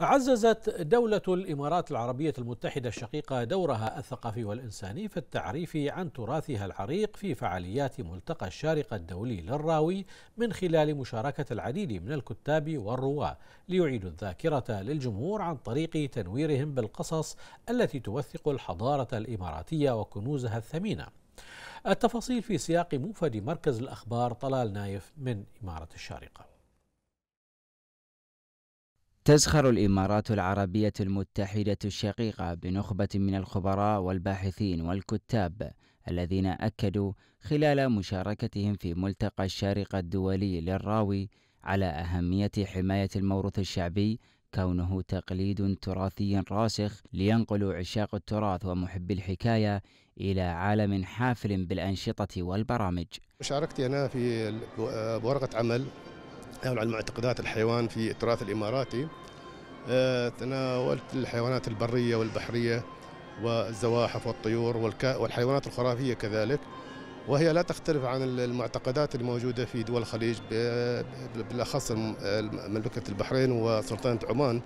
عززت دولة الإمارات العربية المتحدة الشقيقة دورها الثقافي والإنساني في التعريف عن تراثها العريق في فعاليات ملتقى الشارقة الدولي للراوي من خلال مشاركة العديد من الكتاب والرواة ليعيدوا الذاكرة للجمهور عن طريق تنويرهم بالقصص التي توثق الحضارة الإماراتية وكنوزها الثمينة التفاصيل في سياق موفد مركز الأخبار طلال نايف من إمارة الشارقة تزخر الامارات العربيه المتحده الشقيقه بنخبه من الخبراء والباحثين والكتاب الذين اكدوا خلال مشاركتهم في ملتقى الشارقه الدولي للراوي على اهميه حمايه الموروث الشعبي كونه تقليد تراثي راسخ لينقل عشاق التراث ومحبي الحكايه الى عالم حافل بالانشطه والبرامج. شاركت انا في ورقه عمل يحاول على معتقدات الحيوان في التراث الإماراتي آه، تناولت الحيوانات البرية والبحرية والزواحف والطيور والحيوانات الخرافية كذلك وهي لا تختلف عن المعتقدات الموجودة في دول الخليج بالأخص مملكة البحرين وسلطنة عمان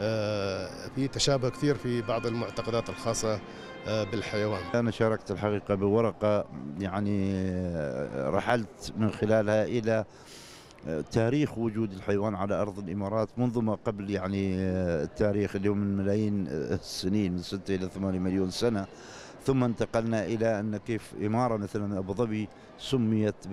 آه، في تشابه كثير في بعض المعتقدات الخاصة آه، بالحيوان أنا شاركت الحقيقة بورقة يعني رحلت من خلالها إلى تاريخ وجود الحيوان على ارض الامارات منذ ما قبل يعني التاريخ اليوم من ملايين السنين من 6 الى 8 مليون سنه ثم انتقلنا الى ان كيف اماره مثلا ابو ظبي سميت ب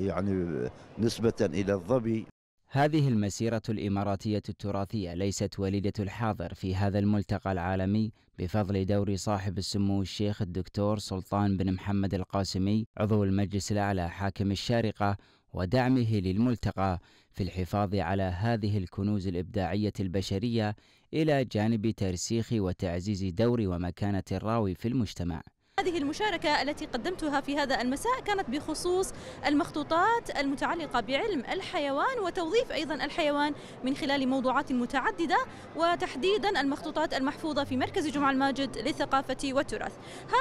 يعني نسبه الى الظبي هذه المسيرة الإماراتية التراثية ليست وليدة الحاضر في هذا الملتقى العالمي بفضل دور صاحب السمو الشيخ الدكتور سلطان بن محمد القاسمي عضو المجلس الأعلى حاكم الشارقة ودعمه للملتقى في الحفاظ على هذه الكنوز الإبداعية البشرية إلى جانب ترسيخ وتعزيز دور ومكانة الراوي في المجتمع هذه المشاركة التي قدمتها في هذا المساء كانت بخصوص المخطوطات المتعلقة بعلم الحيوان وتوظيف أيضا الحيوان من خلال موضوعات متعددة وتحديدا المخطوطات المحفوظة في مركز جمعة الماجد للثقافة والتراث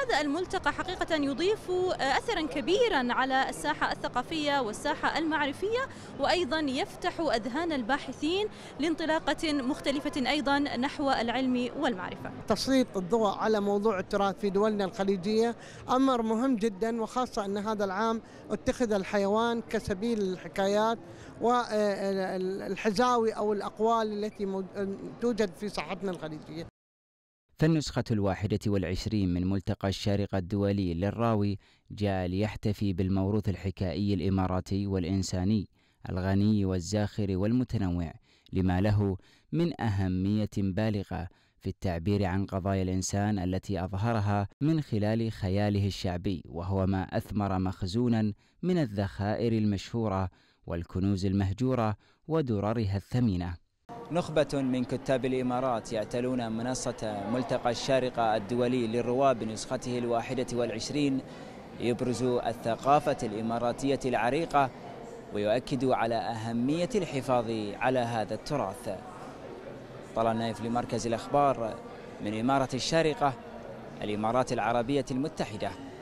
هذا الملتقى حقيقة يضيف أثرا كبيرا على الساحة الثقافية والساحة المعرفية وأيضا يفتح أذهان الباحثين لانطلاقة مختلفة أيضا نحو العلم والمعرفة تسليط الضوء على موضوع التراث في دولنا الخليج الخارجية أمر مهم جدا وخاصة أن هذا العام اتخذ الحيوان كسبيل الحكايات والحزاوي آه، أو الأقوال التي توجد في صحتنا الخليجية فالنسخة الواحدة والعشرين من ملتقى الشارقة الدولي للراوي جاء ليحتفي بالموروث الحكائي الإماراتي والإنساني الغني والزاخر والمتنوع لما له من أهمية بالغة في التعبير عن قضايا الإنسان التي أظهرها من خلال خياله الشعبي وهو ما أثمر مخزونا من الذخائر المشهورة والكنوز المهجورة ودررها الثمينة نخبة من كتاب الإمارات يعتلون منصة ملتقى الشارقة الدولي للرواه بنسخته الواحدة والعشرين ليبرزوا الثقافة الإماراتية العريقة ويؤكدوا على أهمية الحفاظ على هذا التراث طلعنا نايف لمركز الأخبار من إمارة الشارقة الإمارات العربية المتحدة